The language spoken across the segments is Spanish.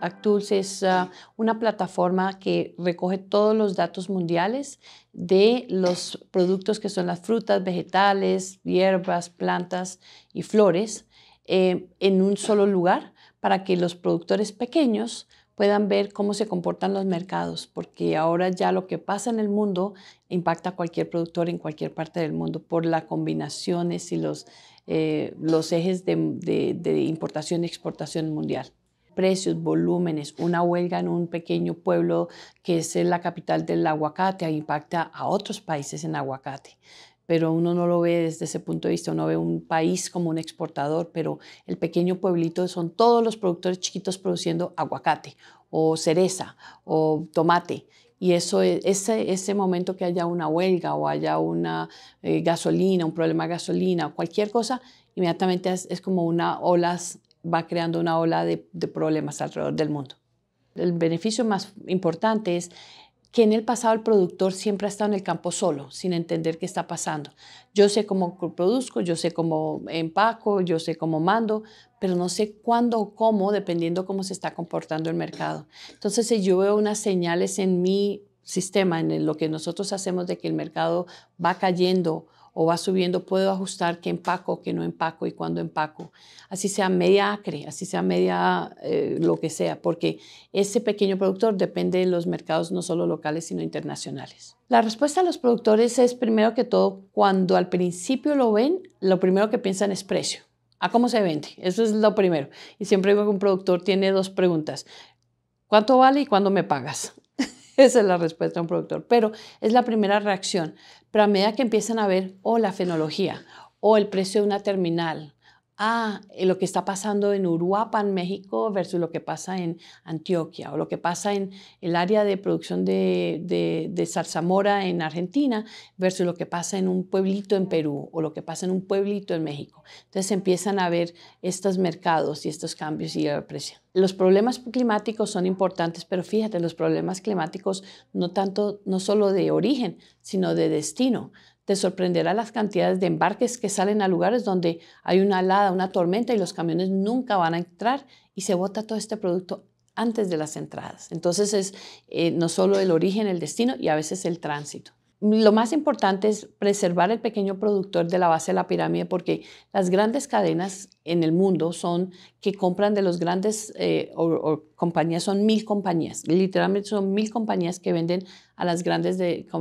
ActTools es ah, una plataforma que recoge todos los datos mundiales de los productos que son las frutas, vegetales, hierbas, plantas y flores eh, en un solo lugar para que los productores pequeños puedan ver cómo se comportan los mercados, porque ahora ya lo que pasa en el mundo impacta a cualquier productor en cualquier parte del mundo por las combinaciones y los, eh, ejes de importación y exportación mundial precios, volúmenes, una huelga en un pequeño pueblo que es la capital del aguacate impacta a otros países en aguacate pero uno no lo ve desde ese punto de vista, uno ve un país como un exportador, pero el pequeño pueblito son todos los productores chiquitos produciendo aguacate o cereza o tomate. Y eso, e, ese, ese momento que haya una huelga o haya una eh, gasolina, un problema de gasolina o cualquier cosa, inmediatamente es, es como una olas va creando una ola de, problemas alrededor del mundo. El beneficio más importante es que en el pasado el productor siempre ha estado en el campo solo, sin entender qué está pasando. Yo sé cómo produzco, yo sé cómo empaco, yo sé cómo mando, pero no sé cuándo o cómo, dependiendo cómo se está comportando el mercado. Entonces, si yo veo unas señales en mi sistema, en lo que nosotros hacemos de que el mercado va cayendo o va subiendo, puedo ajustar qué empaco, qué no empaco y cuándo empaco. Así sea media acre, así sea media eh, lo que sea, porque ese pequeño productor depende de los mercados no solo locales, sino internacionales. La respuesta a los productores es primero que todo, cuando al principio lo ven, lo primero que piensan es precio. ¿A cómo se vende? Eso es lo primero. Y siempre digo que un productor tiene dos preguntas. ¿Cuánto vale y cuándo me pagas? Esa es la respuesta de un productor. Pero es la primera reacción. Pero a medida que empiezan a ver, o la fenología, o el precio de una terminal, ah, eh, lo que está pasando en Uruapan, en México, versus lo que pasa en Antioquia, o lo que pasa en el área de producción de, de, en Argentina, versus lo que pasa en un pueblito en Perú, o lo que pasa en un pueblito en México. Entonces empiezan a ver estos mercados y estos cambios y el precio. Los problemas climáticos son importantes, pero fíjate, los problemas climáticos no tanto, no solo de origen, sino de destino. Te sorprenderá las cantidades de embarques que salen a lugares donde hay una alada, una tormenta y los camiones nunca van a entrar y se bota todo este producto antes de las entradas. Entonces es eh, no solo el origen, el destino y a veces el tránsito. Lo más importante es preservar el pequeño productor de la base de la pirámide porque las grandes cadenas en el mundo son que compran de los grandes eh, o, compañías, son mil compañías, literalmente son mil compañías que venden a las grandes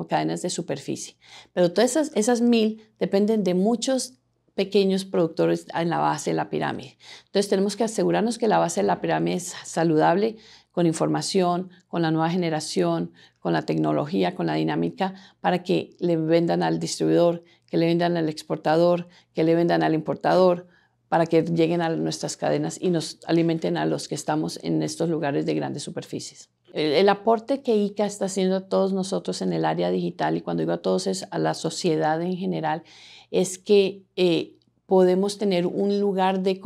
cadenas de superficie. Pero todas esas mil dependen de muchos pequeños productores en la base de la pirámide. Entonces tenemos que asegurarnos que la base de la pirámide es saludable con información, con la nueva generación, con la tecnología, con la dinámica, para que le vendan al distribuidor, que le vendan al exportador, que le vendan al importador, para que lleguen a nuestras cadenas y nos alimenten a los que estamos en estos lugares de grandes superficies el, aporte que ICA está haciendo a todos nosotros en el área digital, y cuando digo a todos es a la sociedad en general, es que eh, podemos tener un lugar de,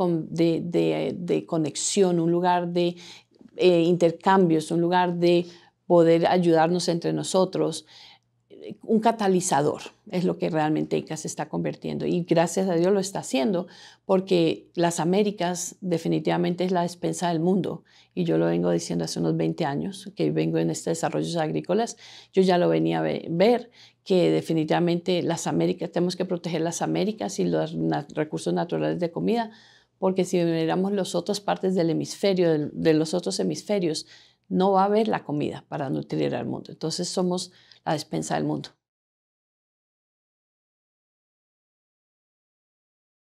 conexión, un lugar de eh, intercambios, un lugar de poder ayudarnos entre nosotros un catalizador, es lo que realmente ICA se está convirtiendo. Y gracias a Dios lo está haciendo, porque las Américas definitivamente es la despensa del mundo. Y yo lo vengo diciendo hace unos 20 años, que vengo en este desarrollos agrícolas, yo ya lo venía a ver, que definitivamente las Américas, tenemos que proteger las Américas y los recursos naturales de comida, porque si miramos las otras partes del hemisferio, de los otros hemisferios, no va a haber la comida para nutrir al mundo. Entonces somos la despensa del mundo.